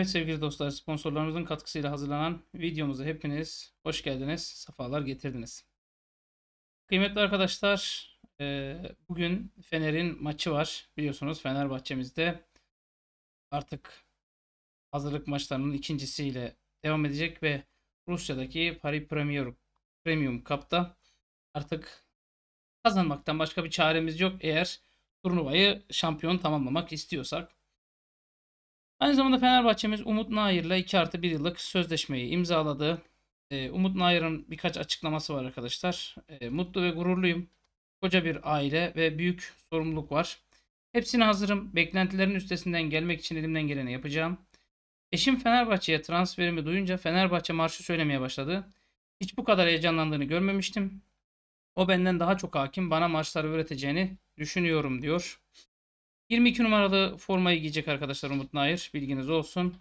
Evet sevgili dostlar sponsorlarımızın katkısıyla hazırlanan videomuzu hepiniz hoş geldiniz, sefalar getirdiniz. Kıymetli arkadaşlar e, bugün Fener'in maçı var biliyorsunuz Fenerbahçe'mizde artık hazırlık maçlarının ikincisiyle devam edecek ve Rusya'daki Paris Premier Premium Cup'ta artık kazanmaktan başka bir çaremiz yok eğer turnuvayı şampiyon tamamlamak istiyorsak. Aynı zamanda Fenerbahçe'miz Umut Nair'la 2 artı 1 yıllık sözleşmeyi imzaladı. Ee, Umut Nair'ın birkaç açıklaması var arkadaşlar. Ee, mutlu ve gururluyum. Koca bir aile ve büyük sorumluluk var. Hepsine hazırım. Beklentilerin üstesinden gelmek için elimden geleni yapacağım. Eşim Fenerbahçe'ye transferimi duyunca Fenerbahçe marşı söylemeye başladı. Hiç bu kadar heyecanlandığını görmemiştim. O benden daha çok hakim bana maçlar öğreteceğini düşünüyorum diyor. 22 numaralı formayı giyecek arkadaşlar Umut Nair. Bilginiz olsun.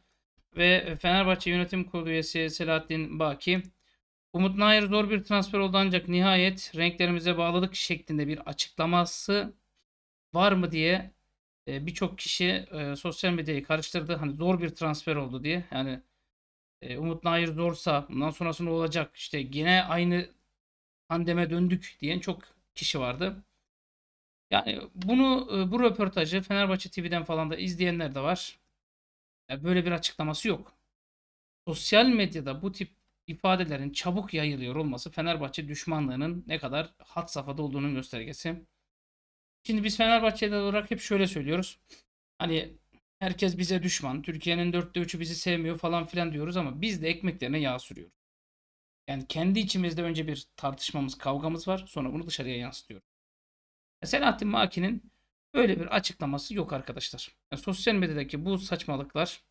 Ve Fenerbahçe Yönetim Kurulu üyesi Selahattin Baki. Umut Nair zor bir transfer oldu ancak nihayet renklerimize bağladık şeklinde bir açıklaması var mı diye e, birçok kişi e, sosyal medyayı karıştırdı. Hani zor bir transfer oldu diye. Yani e, Umut Nair zorsa bundan sonrası olacak? işte gene aynı pandeme döndük diyen çok kişi vardı. Yani bunu e, bu röportajı Fenerbahçe TV'den falan da izleyenler de var. Yani böyle bir açıklaması yok. Sosyal medyada bu tip ifadelerin çabuk yayılıyor olması Fenerbahçe düşmanlığının ne kadar hat safhada olduğunun göstergesi. Şimdi biz Fenerbahçe'de olarak hep şöyle söylüyoruz. Hani herkes bize düşman, Türkiye'nin dörtte üçü bizi sevmiyor falan filan diyoruz ama biz de ekmeklerine yağ sürüyoruz. Yani kendi içimizde önce bir tartışmamız, kavgamız var. Sonra bunu dışarıya yansıtıyoruz. Selahattin Maki'nin böyle bir açıklaması yok arkadaşlar. Yani sosyal medyadaki bu saçmalıklar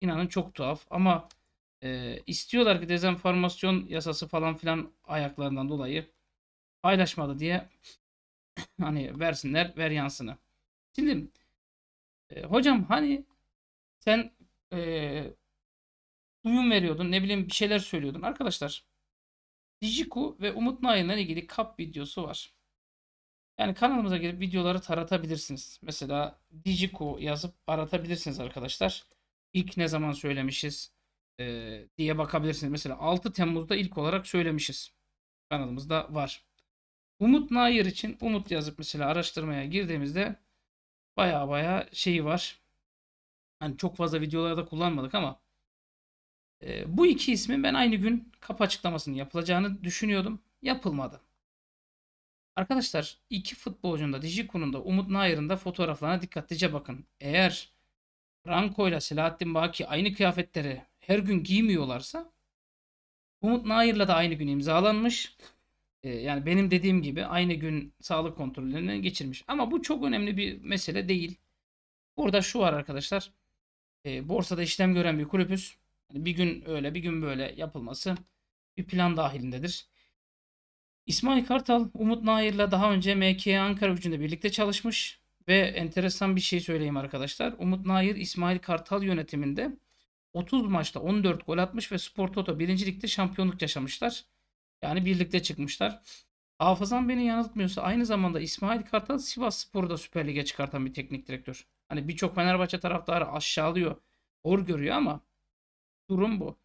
inanın çok tuhaf ama e, istiyorlar ki dezenformasyon yasası falan filan ayaklarından dolayı paylaşmadı diye hani versinler ver yansını. Şimdi e, hocam hani sen e, uyum veriyordun ne bileyim bir şeyler söylüyordun. Arkadaşlar Dijiku ve Umut Nayan'la ilgili kap videosu var. Yani kanalımıza girip videoları taratabilirsiniz. Mesela Digico yazıp aratabilirsiniz arkadaşlar. İlk ne zaman söylemişiz e, diye bakabilirsiniz. Mesela 6 Temmuz'da ilk olarak söylemişiz. Kanalımızda var. Umut Nayır için Umut yazıp mesela araştırmaya girdiğimizde baya baya şeyi var. Hani çok fazla videolarda kullanmadık ama e, bu iki ismin ben aynı gün kapı açıklamasının yapılacağını düşünüyordum. Yapılmadı. Arkadaşlar iki futbolcunda, da Dijiku'nun da Umut Nayır'ın da fotoğraflarına dikkatlice bakın. Eğer Ranko ile Selahattin Baki aynı kıyafetleri her gün giymiyorlarsa Umut Nayır'la da aynı gün imzalanmış. Ee, yani benim dediğim gibi aynı gün sağlık kontrollerini geçirmiş. Ama bu çok önemli bir mesele değil. Burada şu var arkadaşlar. E, borsada işlem gören bir kulübüz. bir gün öyle bir gün böyle yapılması bir plan dahilindedir. İsmail Kartal, Umut Nair'la daha önce MK Ankara gücünde birlikte çalışmış ve enteresan bir şey söyleyeyim arkadaşlar. Umut Nair, İsmail Kartal yönetiminde 30 maçta 14 gol atmış ve Spor Toto 1. Lig'de şampiyonluk yaşamışlar. Yani birlikte çıkmışlar. Hafızam beni yanıltmıyorsa aynı zamanda İsmail Kartal Sivas Spor'u da Süper Lig'e çıkartan bir teknik direktör. Hani birçok Fenerbahçe taraftarı aşağılıyor, hor görüyor ama durum bu.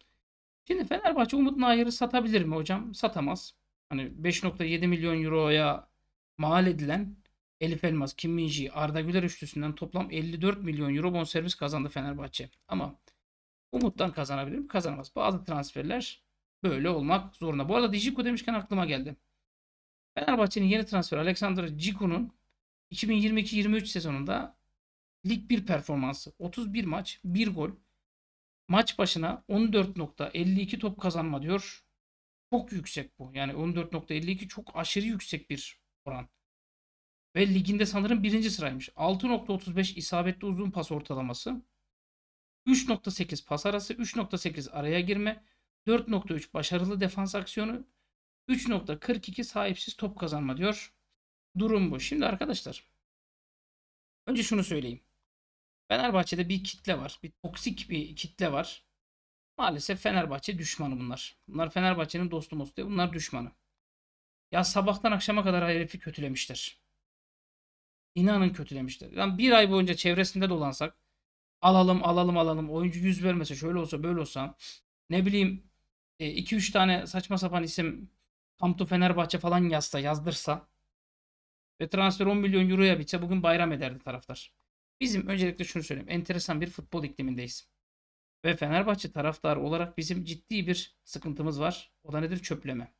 Şimdi Fenerbahçe Umut Nayır'ı satabilir mi hocam? Satamaz hani 5.7 milyon euroya mal edilen Elif Elmas, Kim Minji, Arda Güler üçlüsünden toplam 54 milyon euro bonservis kazandı Fenerbahçe. Ama umuttan kazanabilir mi? Kazanamaz. Bazı transferler böyle olmak zorunda. Bu arada Dijiku demişken aklıma geldi. Fenerbahçe'nin yeni transferi Alexander Ciku'nun 2022-23 sezonunda Lig 1 performansı 31 maç 1 gol maç başına 14.52 top kazanma diyor çok yüksek bu. Yani 14.52 çok aşırı yüksek bir oran. Ve liginde sanırım birinci sıraymış. 6.35 isabetli uzun pas ortalaması. 3.8 pas arası, 3.8 araya girme, 4.3 başarılı defans aksiyonu, 3.42 sahipsiz top kazanma diyor. Durum bu. Şimdi arkadaşlar önce şunu söyleyeyim. Fenerbahçe'de bir kitle var. Bir toksik bir kitle var. Maalesef Fenerbahçe düşmanı bunlar. Bunlar Fenerbahçe'nin dostu mostu değil. Bunlar düşmanı. Ya sabahtan akşama kadar herifi kötülemişler. İnanın kötülemişler. Yani bir ay boyunca çevresinde dolansak alalım alalım alalım oyuncu yüz vermese şöyle olsa böyle olsa ne bileyim 2-3 e, tane saçma sapan isim Kamtu Fenerbahçe falan yazsa yazdırsa ve transfer 10 milyon euroya bitse bugün bayram ederdi taraftar. Bizim öncelikle şunu söyleyeyim. Enteresan bir futbol iklimindeyiz. Ve Fenerbahçe taraftarı olarak bizim ciddi bir sıkıntımız var. O da nedir? Çöpleme.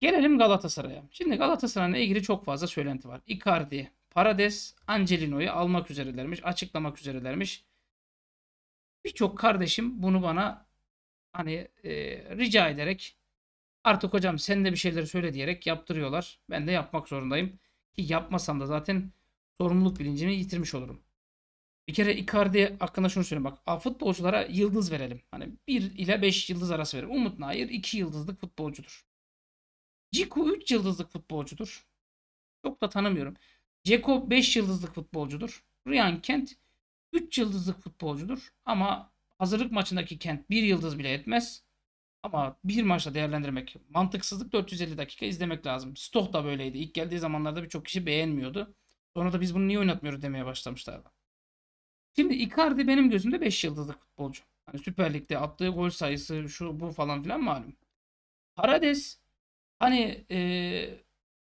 Gelelim Galatasaray'a. Şimdi Galatasaray'la ilgili çok fazla söylenti var. Icardi, Parades, Angelino'yu almak üzerelermiş, açıklamak üzerelermiş. Birçok kardeşim bunu bana hani e, rica ederek artık hocam sen de bir şeyleri söyle diyerek yaptırıyorlar. Ben de yapmak zorundayım. Ki yapmasam da zaten sorumluluk bilincimi yitirmiş olurum. Bir kere Icardi hakkında şunu söyleyeyim bak. Futbolculara yıldız verelim. Hani 1 ile 5 yıldız arası verelim. Umut Nayır 2 yıldızlık futbolcudur. Ciku 3 yıldızlık futbolcudur. Çok da tanımıyorum. Ceko 5 yıldızlık futbolcudur. Ryan Kent 3 yıldızlık futbolcudur. Ama hazırlık maçındaki Kent 1 yıldız bile etmez. Ama bir maçla değerlendirmek mantıksızlık 450 dakika izlemek lazım. Stok da böyleydi. İlk geldiği zamanlarda birçok kişi beğenmiyordu. Sonra da biz bunu niye oynatmıyoruz demeye başlamışlardı. Şimdi Icardi benim gözümde 5 yıldızlı futbolcu. Hani Süper Lig'de attığı gol sayısı şu bu falan filan malum. Parades hani e,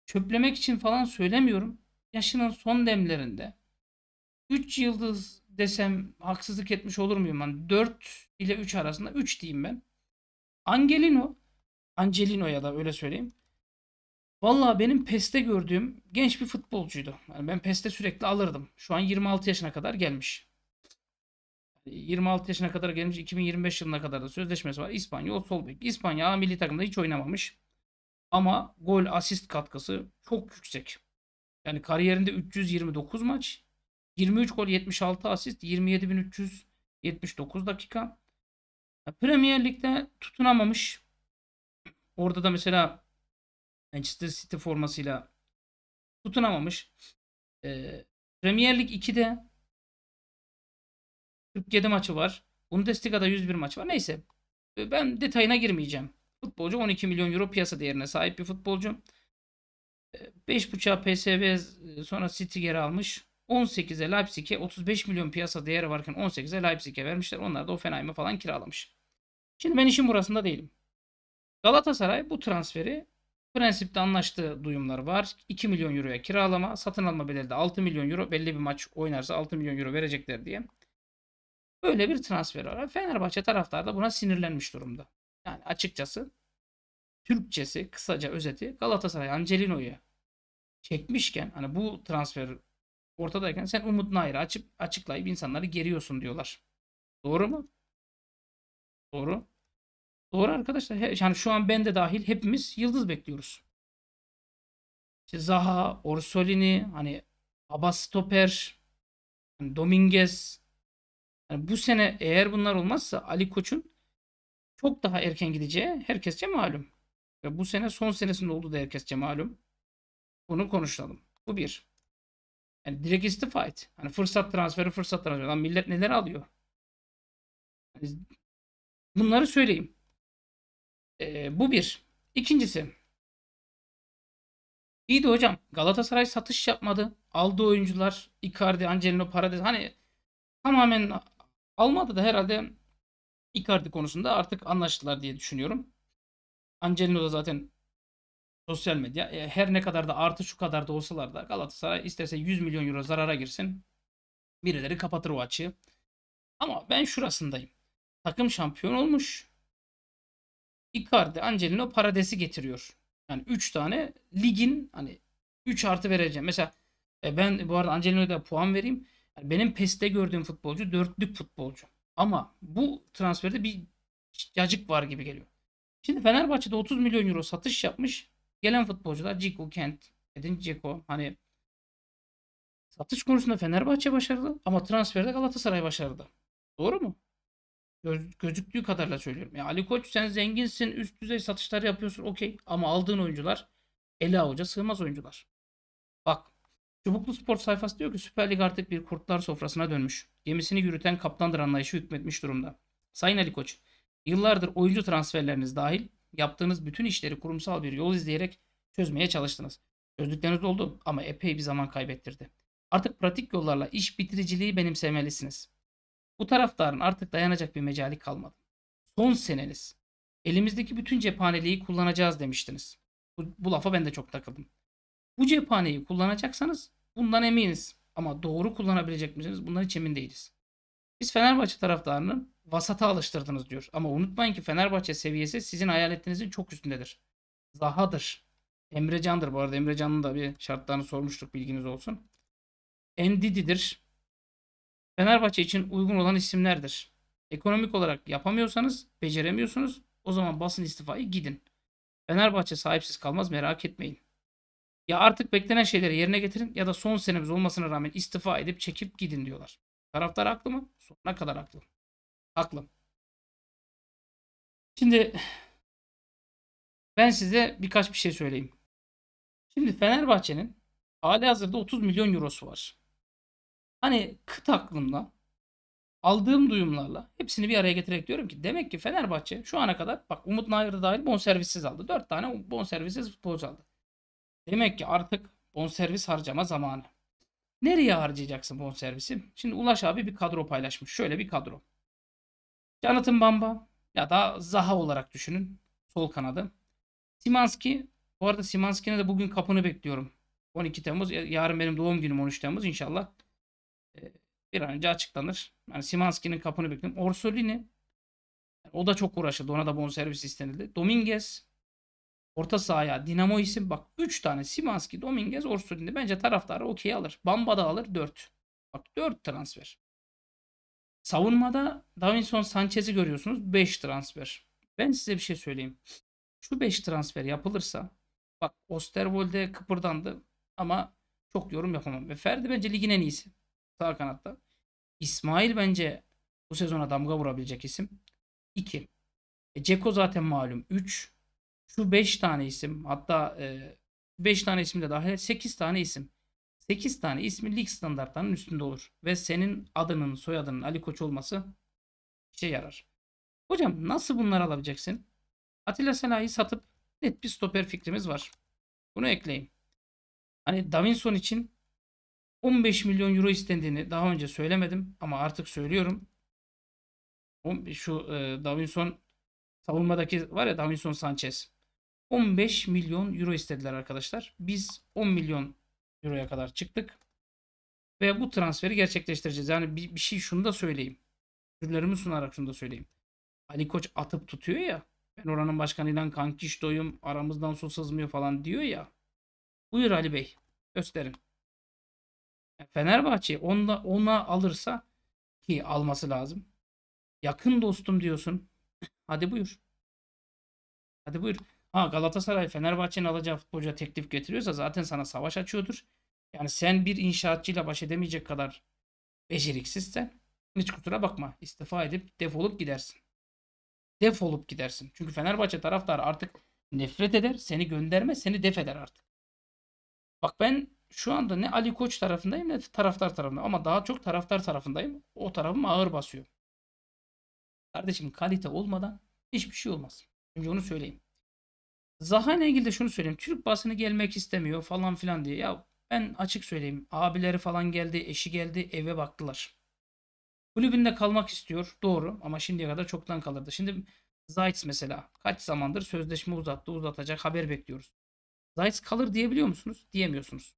çöplemek için falan söylemiyorum. Yaşının son demlerinde 3 yıldız desem haksızlık etmiş olur muyum? Hani 4 ile 3 arasında 3 diyeyim ben. Angelino Angelino ya da öyle söyleyeyim. Vallahi benim PES'te gördüğüm genç bir futbolcuydu. Yani ben PES'te sürekli alırdım. Şu an 26 yaşına kadar gelmiş. 26 yaşına kadar gelmiş. 2025 yılına kadar da sözleşmesi var. İspanyol sol bek. İspanya milli takımda hiç oynamamış. Ama gol asist katkısı çok yüksek. Yani kariyerinde 329 maç, 23 gol, 76 asist, 27379 dakika. Premier Lig'de tutunamamış. Orada da mesela Manchester City formasıyla tutunamamış. Ee, Premier Lig 2'de 47 maçı var. Bundesliga'da 101 maç var. Neyse. Ee, ben detayına girmeyeceğim. Futbolcu 12 milyon euro piyasa değerine sahip bir futbolcu. 5.5'a ee, PSV e, sonra City geri almış. 18'e Leipzig'e 35 milyon piyasa değeri varken 18'e Leipzig'e vermişler. Onlar da Offenheim'e falan kiralamış. Şimdi ben işin burasında değilim. Galatasaray bu transferi prensipte anlaştığı duyumlar var. 2 milyon euroya kiralama, satın alma bedeli de 6 milyon euro. Belli bir maç oynarsa 6 milyon euro verecekler diye. Böyle bir transfer var. Fenerbahçe taraftar da buna sinirlenmiş durumda. Yani açıkçası Türkçesi kısaca özeti Galatasaray Angelino'ya çekmişken hani bu transfer ortadayken sen Umut Nair'i açıp açıklayıp insanları geriyorsun diyorlar. Doğru mu? Doğru. Doğru arkadaşlar. He, yani şu an ben de dahil hepimiz yıldız bekliyoruz. İşte Zaha, Orsolini, hani Abas Stoper, hani Dominguez, yani bu sene eğer bunlar olmazsa Ali Koç'un çok daha erken gideceği herkesçe malum. Ve bu sene son senesinde olduğu da herkesçe malum. Bunu konuşalım. Bu bir. Yani direkt istifa et. Hani fırsat transferi fırsat transferi. Lan millet neler alıyor? Yani bunları söyleyeyim. Ee, bu bir. İkincisi. İyi de hocam Galatasaray satış yapmadı. Aldı oyuncular. Icardi, Angelino, Paredes. Hani tamamen Almanya'da da herhalde Icardi konusunda artık anlaştılar diye düşünüyorum. Angelino da zaten sosyal medya. E, her ne kadar da artı şu kadar da olsalar da Galatasaray isterse 100 milyon euro zarara girsin. Birileri kapatır o açığı. Ama ben şurasındayım. Takım şampiyon olmuş. Icardi, Angelino paradesi getiriyor. Yani 3 tane ligin hani 3 artı vereceğim. Mesela e, ben bu arada Angelino'ya da puan vereyim. Benim PES'te gördüğüm futbolcu dörtlük futbolcu. Ama bu transferde bir cacık var gibi geliyor. Şimdi Fenerbahçe'de 30 milyon euro satış yapmış. Gelen futbolcular Ciku, Kent, Edin Ceko. Hani satış konusunda Fenerbahçe başarılı ama transferde Galatasaray başarılı. Doğru mu? Göz, gözüktüğü kadarla söylüyorum. Ya Ali Koç sen zenginsin, üst düzey satışlar yapıyorsun okey ama aldığın oyuncular Ela Hoca sığmaz oyuncular. Bak Çubuklu Spor sayfası diyor ki Süper Lig artık bir kurtlar sofrasına dönmüş. Gemisini yürüten kaptandır anlayışı hükmetmiş durumda. Sayın Ali Koç, yıllardır oyuncu transferleriniz dahil yaptığınız bütün işleri kurumsal bir yol izleyerek çözmeye çalıştınız. Çözdükleriniz oldu ama epey bir zaman kaybettirdi. Artık pratik yollarla iş bitiriciliği benimsemelisiniz. Bu taraftarın artık dayanacak bir mecali kalmadı. Son seneniz. Elimizdeki bütün cephaneliği kullanacağız demiştiniz. Bu, bu lafa ben de çok takıldım. Bu cephaneyi kullanacaksanız Bundan eminiz. Ama doğru kullanabilecek misiniz? Bundan hiç emin değiliz. Biz Fenerbahçe taraftarını vasata alıştırdınız diyor. Ama unutmayın ki Fenerbahçe seviyesi sizin hayal ettiğinizin çok üstündedir. Zaha'dır. Emrecan'dır bu arada. Emrecan'ın da bir şartlarını sormuştuk bilginiz olsun. Endidi'dir. Fenerbahçe için uygun olan isimlerdir. Ekonomik olarak yapamıyorsanız, beceremiyorsunuz o zaman basın istifayı gidin. Fenerbahçe sahipsiz kalmaz merak etmeyin. Ya artık beklenen şeyleri yerine getirin ya da son senemiz olmasına rağmen istifa edip çekip gidin diyorlar. Taraftar haklı mı? Sonuna kadar haklı. Haklı. Şimdi ben size birkaç bir şey söyleyeyim. Şimdi Fenerbahçe'nin hali hazırda 30 milyon eurosu var. Hani kıt aklımla aldığım duyumlarla hepsini bir araya getirerek diyorum ki demek ki Fenerbahçe şu ana kadar bak Umut Nayır'ı dahil bonservissiz aldı. 4 tane bonservissiz futbolcu aldı. Demek ki artık bonservis harcama zamanı. Nereye harcayacaksın bonservisi? Şimdi Ulaş abi bir kadro paylaşmış. Şöyle bir kadro. Canatın Bamba ya da Zaha olarak düşünün. Sol kanadı. Simanski. Bu arada Simanski'ne de bugün kapını bekliyorum. 12 Temmuz. Yarın benim doğum günüm 13 Temmuz inşallah. Ee, bir an önce açıklanır. Yani Simanski'nin kapını bekliyorum. Orsolini. O da çok uğraşıldı. Ona da bonservis istenildi. Dominguez. Orta sahaya Dinamo isim bak 3 tane Simanski, Dominguez, Orsolini bence taraftarı okey alır. Bamba da alır 4. Bak 4 transfer. Savunmada Davinson Sanchez'i görüyorsunuz 5 transfer. Ben size bir şey söyleyeyim. Şu 5 transfer yapılırsa bak Osterwolde kıpırdandı ama çok yorum yapamam. Ve Ferdi bence ligin en iyisi. Sağ kanatta. İsmail bence bu sezona damga vurabilecek isim. 2. E, Ceko zaten malum 3 şu 5 tane isim hatta 5 e, tane isim de dahil 8 tane isim. 8 tane ismi lig standartlarının üstünde olur. Ve senin adının soyadının Ali Koç olması işe yarar. Hocam nasıl bunları alabileceksin? Atilla Selah'ı satıp net bir stoper fikrimiz var. Bunu ekleyeyim. Hani Davinson için 15 milyon euro istendiğini daha önce söylemedim ama artık söylüyorum. Şu e, Davinson savunmadaki var ya Davinson Sanchez. 15 milyon euro istediler arkadaşlar. Biz 10 milyon euroya kadar çıktık. Ve bu transferi gerçekleştireceğiz. Yani bir, bir şey şunu da söyleyeyim. Türlerimi sunarak şunu da söyleyeyim. Ali Koç atıp tutuyor ya. Ben oranın başkanıyla doyum, Aramızdan su sızmıyor falan diyor ya. Buyur Ali Bey. Gösterin. Fenerbahçe onda, ona alırsa ki alması lazım. Yakın dostum diyorsun. Hadi buyur. Hadi buyur. Ha Galatasaray Fenerbahçe'nin alacağı futbolcuya teklif getiriyorsa zaten sana savaş açıyordur. Yani sen bir inşaatçıyla baş edemeyecek kadar beceriksizsen hiç kusura bakma. istifa edip defolup gidersin. Defolup gidersin. Çünkü Fenerbahçe taraftarı artık nefret eder. Seni gönderme, Seni def eder artık. Bak ben şu anda ne Ali Koç tarafındayım ne taraftar tarafındayım. Ama daha çok taraftar tarafındayım. O tarafım ağır basıyor. Kardeşim kalite olmadan hiçbir şey olmaz. Önce onu söyleyeyim. Zaha ile ilgili de şunu söyleyeyim. Türk basını gelmek istemiyor falan filan diye. Ya ben açık söyleyeyim. Abileri falan geldi, eşi geldi, eve baktılar. Kulübünde kalmak istiyor. Doğru ama şimdiye kadar çoktan kalırdı. Şimdi Zayt mesela kaç zamandır sözleşme uzattı, uzatacak haber bekliyoruz. Zayt kalır diyebiliyor musunuz? Diyemiyorsunuz.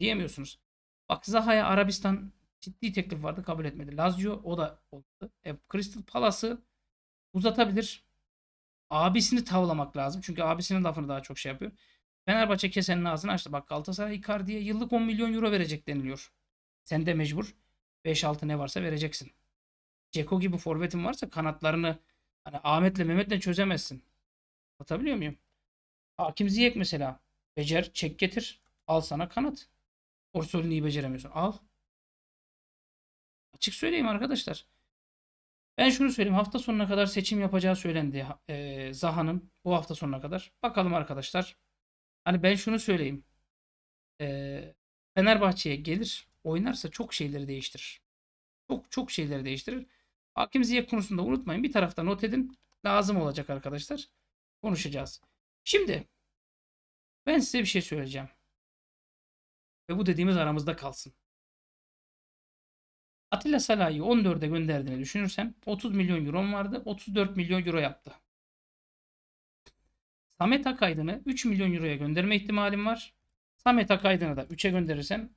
Diyemiyorsunuz. Bak Zaha'ya Arabistan ciddi teklif vardı kabul etmedi. Lazio o da oldu. E, Crystal Palace'ı uzatabilir abisini tavlamak lazım. Çünkü abisinin lafını daha çok şey yapıyor. Fenerbahçe kesenin ağzını açtı. Bak Galatasaray Icardi'ye yıllık 10 milyon euro verecek deniliyor. Sen de mecbur 5-6 ne varsa vereceksin. Ceko gibi forvetin varsa kanatlarını hani Ahmet'le Mehmet'le çözemezsin. Anlatabiliyor muyum? Hakim Ziyek mesela. Becer, çek getir. Al sana kanat. iyi beceremiyorsun. Al. Açık söyleyeyim arkadaşlar. Ben şunu söyleyeyim. Hafta sonuna kadar seçim yapacağı söylendi e, Zaha'nın bu hafta sonuna kadar. Bakalım arkadaşlar. Hani ben şunu söyleyeyim. E, Fenerbahçe'ye gelir oynarsa çok şeyleri değiştirir. Çok çok şeyleri değiştirir. Hakim Ziyech konusunda unutmayın. Bir tarafta not edin. Lazım olacak arkadaşlar. Konuşacağız. Şimdi ben size bir şey söyleyeceğim. Ve bu dediğimiz aramızda kalsın. Atilla Salah'yı 14'e gönderdiğini düşünürsem 30 milyon euro vardı. 34 milyon euro yaptı. Samet Akaydın'ı 3 milyon euroya gönderme ihtimalim var. Samet Akaydın'ı da 3'e gönderirsem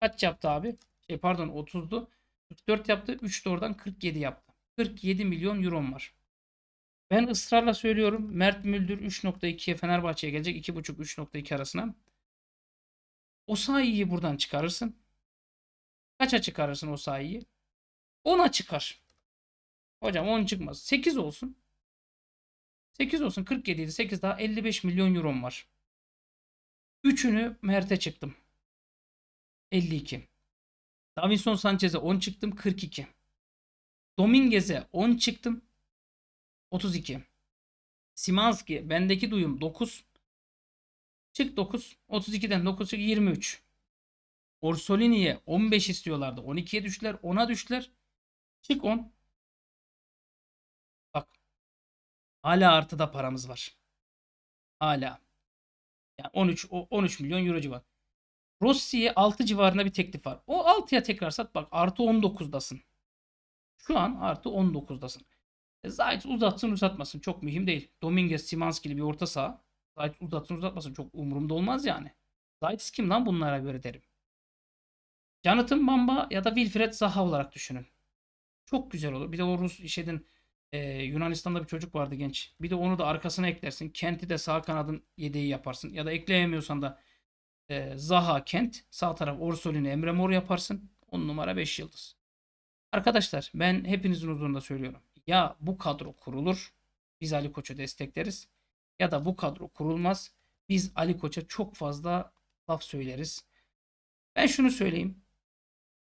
kaç yaptı abi? Şey pardon 30'du. 44 yaptı. 3 de oradan 47 yaptı. 47 milyon euro var. Ben ısrarla söylüyorum. Mert Müldür 3.2'ye Fenerbahçe'ye gelecek. 2.5-3.2 arasına. O sayıyı buradan çıkarırsın. Kaça çıkarırsın o sayıyı? 10'a çıkar. Hocam 10 çıkmaz. 8 olsun. 8 olsun. 47 idi. 8 daha 55 milyon eurom var. Üçünü Mert'e çıktım. 52. Davinson Sanchez'e 10 çıktım. 42. Dominguez'e 10 çıktım. 32. Simanski bendeki duyum 9. Çık 9. 32'den 9 çık 23. Orsolini'ye 15 istiyorlardı. 12'ye düştüler. 10'a düştüler. Çık 10. Bak. Hala artıda paramız var. Hala. Yani 13 13 milyon euro civar. Rossi'ye 6 civarında bir teklif var. O 6'ya tekrar sat bak artı 19'dasın. Şu an artı 19'dasın. E, Zayt uzatsın uzatmasın çok mühim değil. Dominguez Simanskili bir orta saha. Zayt uzatsın uzatmasın çok umurumda olmaz yani. Zayt kim lan bunlara göre derim. Jonathan Bamba ya da Wilfred Zaha olarak düşünün. Çok güzel olur. Bir de o Rus şeyden e, Yunanistan'da bir çocuk vardı genç. Bir de onu da arkasına eklersin. Kent'i de sağ kanadın yedeği yaparsın. Ya da ekleyemiyorsan da e, Zaha, Kent, sağ taraf Orsolini, Emre Mor yaparsın. 10 numara 5 yıldız. Arkadaşlar ben hepinizin huzurunda söylüyorum. Ya bu kadro kurulur. Biz Ali Koç'a destekleriz. Ya da bu kadro kurulmaz. Biz Ali Koç'a çok fazla laf söyleriz. Ben şunu söyleyeyim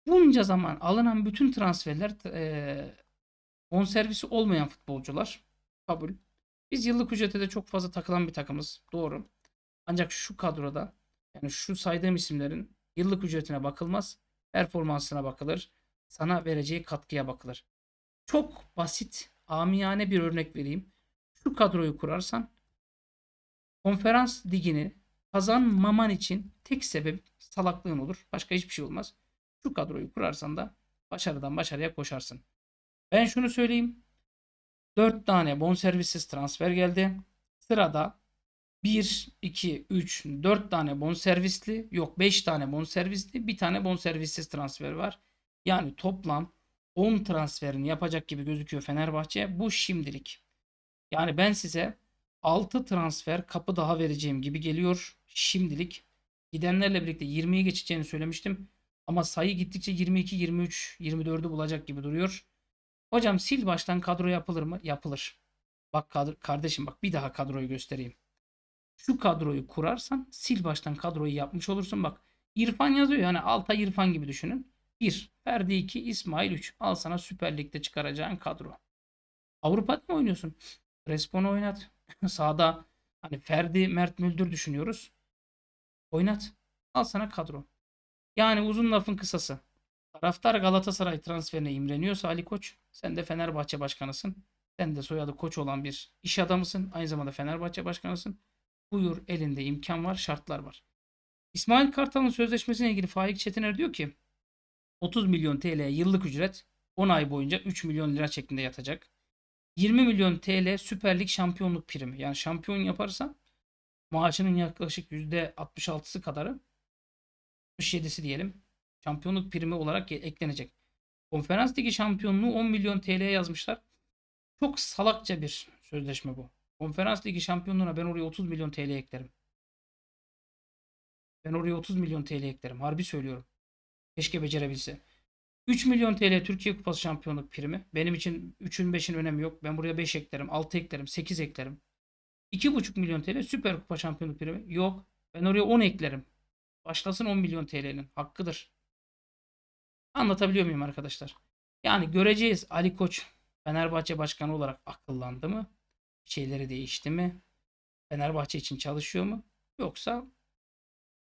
bunca zaman alınan bütün transferler e, bonservisi olmayan futbolcular. Kabul. Biz yıllık ücrete de çok fazla takılan bir takımız. Doğru. Ancak şu kadroda yani şu saydığım isimlerin yıllık ücretine bakılmaz. Performansına bakılır. Sana vereceği katkıya bakılır. Çok basit, amiyane bir örnek vereyim. Şu kadroyu kurarsan konferans ligini kazanmaman için tek sebep salaklığın olur. Başka hiçbir şey olmaz. Şu kadroyu kurarsan da başarıdan başarıya koşarsın. Ben şunu söyleyeyim. 4 tane bonservissiz transfer geldi. Sırada 1, 2, 3, 4 tane bonservisli yok 5 tane bonservisli bir tane bonservissiz transfer var. Yani toplam 10 transferini yapacak gibi gözüküyor Fenerbahçe. Bu şimdilik. Yani ben size 6 transfer kapı daha vereceğim gibi geliyor. Şimdilik gidenlerle birlikte 20'yi geçeceğini söylemiştim. Ama sayı gittikçe 22, 23, 24'ü bulacak gibi duruyor. Hocam sil baştan kadro yapılır mı? Yapılır. Bak kadro, kardeşim bak bir daha kadroyu göstereyim. Şu kadroyu kurarsan sil baştan kadroyu yapmış olursun. Bak İrfan yazıyor yani alta İrfan gibi düşünün. 1, Ferdi 2, İsmail 3. Al sana Süper Lig'de çıkaracağın kadro. Avrupa'da mı oynuyorsun? Respon oynat. Sağda hani Ferdi, Mert Müldür düşünüyoruz. Oynat. Al sana kadro. Yani uzun lafın kısası. Taraftar Galatasaray transferine imreniyorsa Ali Koç, sen de Fenerbahçe başkanısın. Sen de soyadı Koç olan bir iş adamısın. Aynı zamanda Fenerbahçe başkanısın. Buyur elinde imkan var, şartlar var. İsmail Kartal'ın sözleşmesine ilgili Faik Çetiner diyor ki 30 milyon TL yıllık ücret 10 ay boyunca 3 milyon lira şeklinde yatacak. 20 milyon TL Süper Lig şampiyonluk primi. Yani şampiyon yaparsa maaşının yaklaşık %66'sı kadarı 67'si diyelim. Şampiyonluk primi olarak eklenecek. Konferans ligi şampiyonluğu 10 milyon TL yazmışlar. Çok salakça bir sözleşme bu. Konferans ligi şampiyonluğuna ben oraya 30 milyon TL eklerim. Ben oraya 30 milyon TL eklerim. Harbi söylüyorum. Keşke becerebilse. 3 milyon TL Türkiye Kupası şampiyonluk primi. Benim için 3'ün 5'in önemi yok. Ben buraya 5 eklerim, 6 eklerim, 8 eklerim. 2,5 milyon TL Süper Kupa şampiyonluk primi. Yok. Ben oraya 10 eklerim. Başlasın 10 milyon TL'nin hakkıdır. Anlatabiliyor muyum arkadaşlar? Yani göreceğiz Ali Koç Fenerbahçe başkanı olarak akıllandı mı? şeyleri değişti mi? Fenerbahçe için çalışıyor mu? Yoksa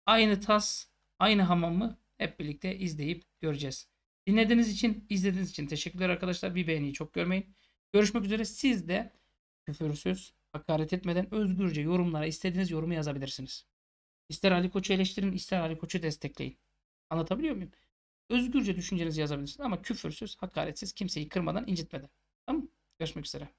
aynı tas, aynı hamam mı? Hep birlikte izleyip göreceğiz. Dinlediğiniz için, izlediğiniz için teşekkürler arkadaşlar. Bir beğeniyi çok görmeyin. Görüşmek üzere. Siz de küfürsüz, hakaret etmeden özgürce yorumlara istediğiniz yorumu yazabilirsiniz. İster Ali Koç'u eleştirin, ister Ali Koç'u destekleyin. Anlatabiliyor muyum? Özgürce düşüncenizi yazabilirsiniz ama küfürsüz, hakaretsiz, kimseyi kırmadan, incitmeden. Tamam mı? Görüşmek üzere.